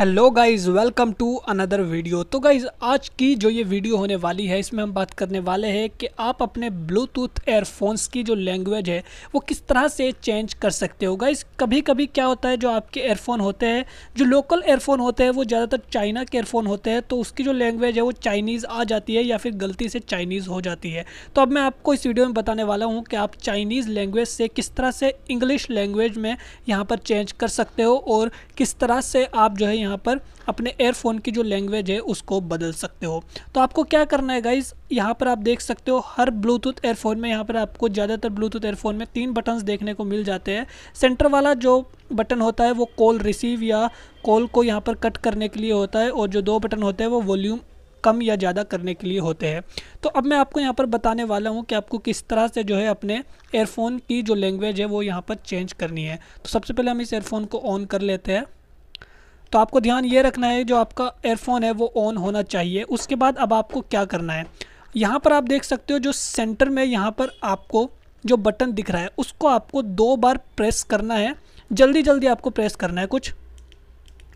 hello guys welcome to another video तो guys आज की जो ये वीडियो होने वाली है इसमें हम बात करने वाले हैं कि आप अपने ब्लूटूथ एयरफोन्स की जो लैंग्वेज है वो किस तरह से चेंज कर सकते हो गाइस कभी कभी क्या होता है जो आपके एयरफोन होते हैं जो लोकल एयरफोन होते हैं वो ज़्यादातर चाइना के एयरफोन होते हैं तो उसकी जो लैंग्वेज है वो चाइनीज़ आ जाती है या फिर गलती से चाइनीज़ हो जाती है तो अब मैं आपको इस वीडियो में बताने वाला हूँ कि आप चाइनीज़ लैंग्वेज से किस तरह से इंग्लिश लैंग्वेज में यहाँ पर चेंज कर सकते हो और किस तरह से आप जो है यहाँ यहाँ पर अपने एयरफोन की जो लैंग्वेज है उसको बदल सकते हो तो आपको क्या करना है गाइज यहाँ पर आप देख सकते हो हर ब्लूटूथ एयरफोन में यहाँ पर आपको ज़्यादातर ब्लूटूथ एयरफोन में तीन बटन्स देखने को मिल जाते हैं सेंटर वाला जो बटन होता है वो कॉल रिसीव या कॉल को यहाँ पर कट करने के लिए होता है और जो दो बटन होते हैं वो वॉल्यूम कम या ज़्यादा करने के लिए होते हैं तो अब मैं आपको यहाँ पर बताने वाला हूँ कि आपको किस तरह से जो है अपने एयरफोन की जो लैंग्वेज है वो यहाँ पर चेंज करनी है तो सबसे पहले हम इस एयरफोन को ऑन कर लेते हैं तो आपको ध्यान ये रखना है जो आपका एयरफोन है वो ऑन होना चाहिए उसके बाद अब आपको क्या करना है यहाँ पर आप देख सकते हो जो सेंटर में यहाँ पर आपको जो बटन दिख रहा है उसको आपको दो बार प्रेस करना है जल्दी जल्दी आपको प्रेस करना है कुछ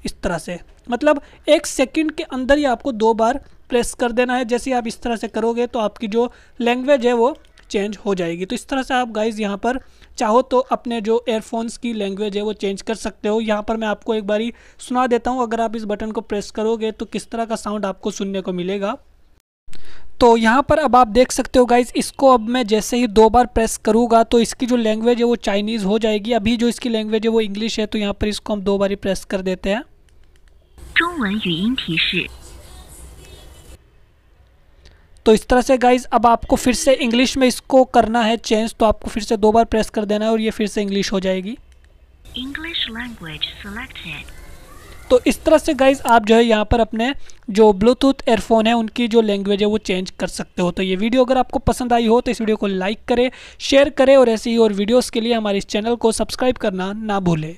इस तरह से मतलब एक सेकंड के अंदर ही आपको दो बार प्रेस कर देना है जैसे आप इस तरह से करोगे तो आपकी जो लैंग्वेज है वो चेंज हो जाएगी तो इस तरह से आप गाइज यहाँ पर चाहो तो अपने जो एयरफोन्स की लैंग्वेज है वो चेंज कर सकते हो यहाँ पर मैं आपको एक बारी सुना देता हूँ अगर आप इस बटन को प्रेस करोगे तो किस तरह का साउंड आपको सुनने को मिलेगा तो यहाँ पर अब आप देख सकते हो गाइज इसको अब मैं जैसे ही दो बार प्रेस करूँगा तो इसकी जो लैंग्वेज है वो चाइनीज़ हो जाएगी अभी जो इसकी लैंग्वेज है वो इंग्लिश है तो यहाँ पर इसको हम दो बार प्रेस कर देते हैं तो इस तरह से गाइज अब आपको फिर से इंग्लिश में इसको करना है चेंज तो आपको फिर से दो बार प्रेस कर देना है और ये फिर से इंग्लिश हो जाएगी इंग्लिश लैंग्वेज तो इस तरह से गाइज आप जो है यहाँ पर अपने जो ब्लूटूथ एयरफोन है उनकी जो लैंग्वेज है वो चेंज कर सकते हो तो ये वीडियो अगर आपको पसंद आई हो तो इस वीडियो को लाइक करें शेयर करें और ऐसे ही और वीडियोज़ के लिए हमारे इस चैनल को सब्सक्राइब करना ना भूलें